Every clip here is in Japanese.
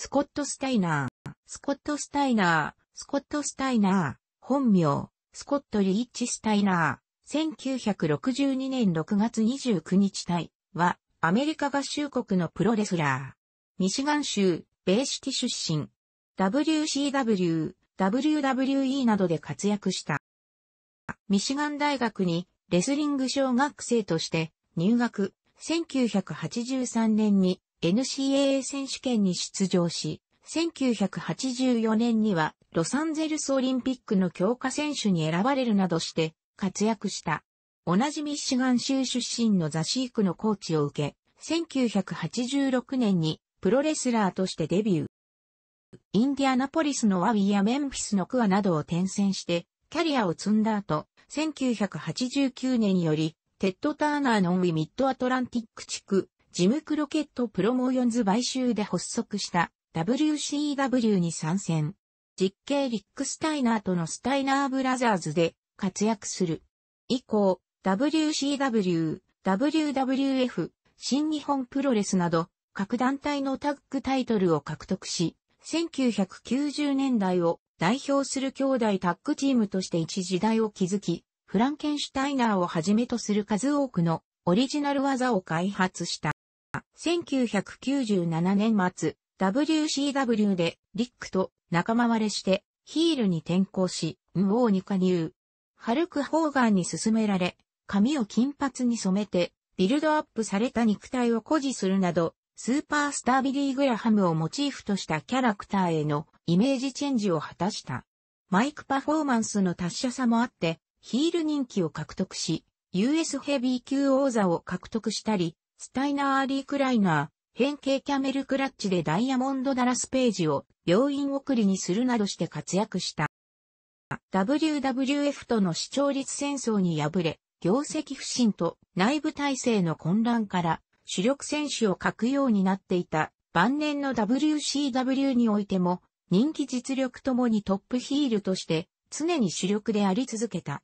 スコット・スタイナー、スコット・スタイナー、スコット・スタイナー、本名、スコット・リーチ・スタイナー、1962年6月29日体は、アメリカ合衆国のプロレスラー。ミシガン州、ベーシティ出身。WCW、WWE などで活躍した。ミシガン大学にレスリング小学生として入学。1983年に NCAA 選手権に出場し、1984年にはロサンゼルスオリンピックの強化選手に選ばれるなどして活躍した。同じミシガン州出身のザシークのコーチを受け、1986年にプロレスラーとしてデビュー。インディアナポリスのワィやメンフィスのクアなどを転戦して、キャリアを積んだ後、1989年より、テッド・ターナーのウィ・ミッド・アトランティック地区、ジム・クロケット・プロモーヨンズ買収で発足した WCW に参戦。実刑リック・スタイナーとのスタイナーブラザーズで活躍する。以降、WCW、WWF、新日本プロレスなど、各団体のタッグタイトルを獲得し、1990年代を代表する兄弟タッグチームとして一時代を築き、フランケンシュタイナーをはじめとする数多くのオリジナル技を開発した。1997年末、WCW でリックと仲間割れしてヒールに転向し、無王に加入。ハルク・ホーガンに勧められ、髪を金髪に染めて、ビルドアップされた肉体を誇示するなど、スーパースタービリー・グラハムをモチーフとしたキャラクターへのイメージチェンジを果たした。マイクパフォーマンスの達者さもあって、ヒール人気を獲得し、US ヘビー級王座を獲得したり、スタイナー・アリー・クライナー、変形キャメルクラッチでダイヤモンド・ダラス・ページを病院送りにするなどして活躍した。WWF との視聴率戦争に敗れ、業績不振と内部体制の混乱から主力選手を欠くようになっていた晩年の WCW においても人気実力ともにトップヒールとして常に主力であり続けた。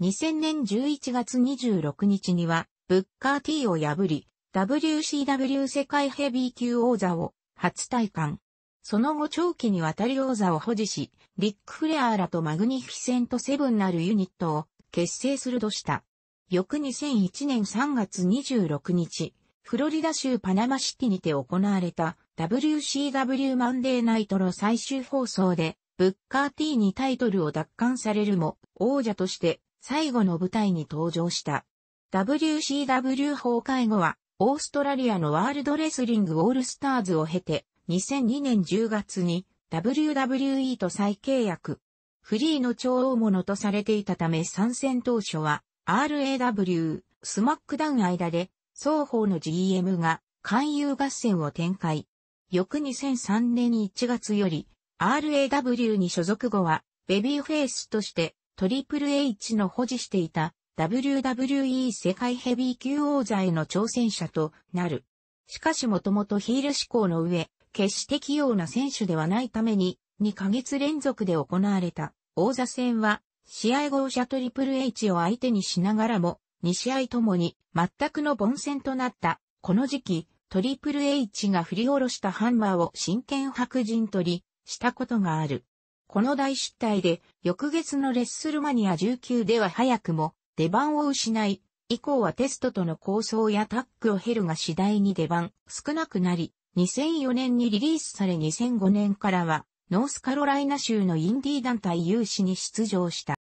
2000年11月26日にはブッカー T を破り WCW 世界ヘビー級王座を初体感。その後長期にわたり王座を保持し、リック・フレアーらとマグニフィセント・セブンなるユニットを結成するとした。翌2001年3月26日、フロリダ州パナマシティにて行われた WCW マンデーナイトの最終放送で、ブッカー T にタイトルを奪還されるも、王者として最後の舞台に登場した。WCW 崩壊後は、オーストラリアのワールドレスリングオールスターズを経て、2002年10月に WWE と再契約。フリーの超大物とされていたため参戦当初は RAW、スマックダウン間で双方の GM が勧誘合戦を展開。翌2003年1月より RAW に所属後はベビーフェイスとしてトリプル H の保持していた WWE 世界ヘビー級王座への挑戦者となる。しかしもともとヒール志向の上、決して器用な選手ではないために、2ヶ月連続で行われた王座戦は、試合後者トリプル H を相手にしながらも、2試合ともに全くの凡戦となった。この時期、トリプル H が振り下ろしたハンマーを真剣白人取りしたことがある。この大失態で、翌月のレッスルマニア19では早くも出番を失い、以降はテストとの構想やタッグを経るが次第に出番少なくなり、2004年にリリースされ2005年からは、ノースカロライナ州のインディー団体有志に出場した。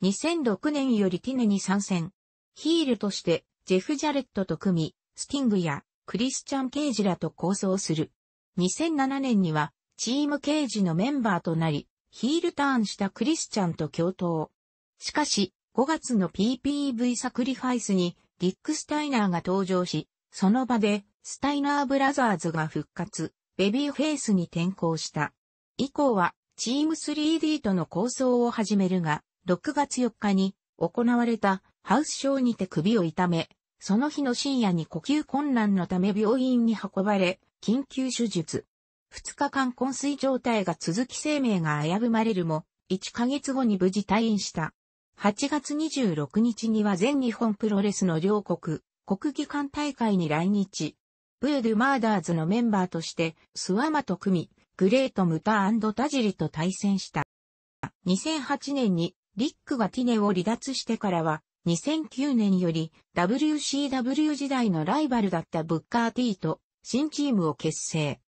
2006年よりティネに参戦。ヒールとして、ジェフ・ジャレットと組み、スティングやクリスチャン・ケイジらと構想する。2007年には、チーム・ケイジのメンバーとなり、ヒールターンしたクリスチャンと共闘。しかし、5月の PPV サクリファイスにディック・スタイナーが登場し、その場でスタイナーブラザーズが復活、ベビーフェイスに転向した。以降はチーム 3D との構想を始めるが、6月4日に行われたハウスショーにて首を痛め、その日の深夜に呼吸困難のため病院に運ばれ、緊急手術。2日間昏睡状態が続き生命が危ぶまれるも、1ヶ月後に無事退院した。8月26日には全日本プロレスの両国、国技館大会に来日。ブードゥ・マーダーズのメンバーとして、スワマと組み、グレート・ムタタジリと対戦した。2008年に、リックがティネを離脱してからは、2009年より WCW 時代のライバルだったブッカーティーと新チームを結成。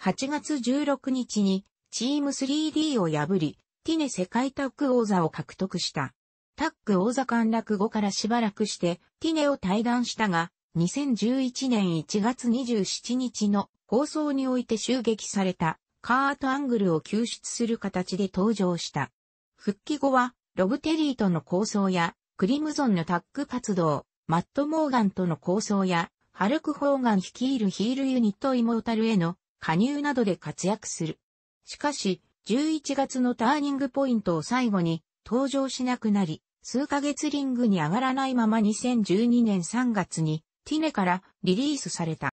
8月16日にチーム 3D を破り、ティネ世界タッグ王座を獲得した。タッグ王座陥落後からしばらくして、ティネを退団したが、2011年1月27日の放送において襲撃されたカート・アングルを救出する形で登場した。復帰後は、ロブ・テリーとの構想や、クリムゾンのタッグ活動、マット・モーガンとの構想や、ハルク・ホーガン率いるヒールユニット・イモータルへの加入などで活躍する。しかし、11月のターニングポイントを最後に、登場しなくなり、数ヶ月リングに上がらないまま2012年3月にティネからリリースされた。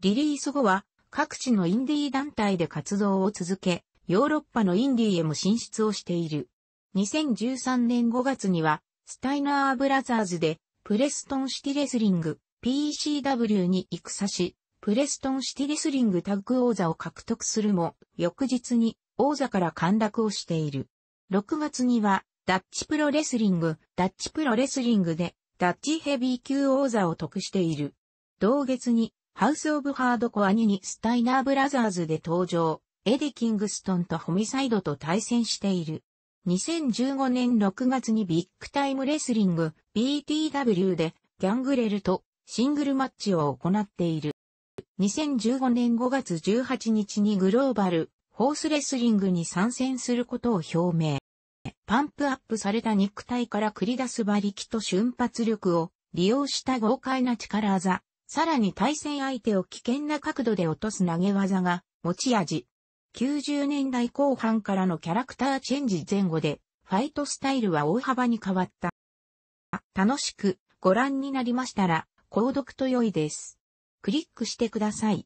リリース後は各地のインディー団体で活動を続け、ヨーロッパのインディーへも進出をしている。2013年5月にはスタイナーブラザーズでプレストンシティレスリング PCW に戦し、プレストンシティレスリングタッグ王座を獲得するも、翌日に王座から陥落をしている。6月には、ダッチプロレスリング、ダッチプロレスリングで、ダッチヘビー級王座を得している。同月に、ハウス・オブ・ハードコアニにスタイナー・ブラザーズで登場、エディ・キングストンとホミサイドと対戦している。2015年6月にビッグタイムレスリング BTW でギャングレルとシングルマッチを行っている。2015年5月18日にグローバルホースレスリングに参戦することを表明。パンプアップされた肉体から繰り出す馬力と瞬発力を利用した豪快な力技、さらに対戦相手を危険な角度で落とす投げ技が持ち味。90年代後半からのキャラクターチェンジ前後で、ファイトスタイルは大幅に変わった。楽しくご覧になりましたら、購読と良いです。クリックしてください。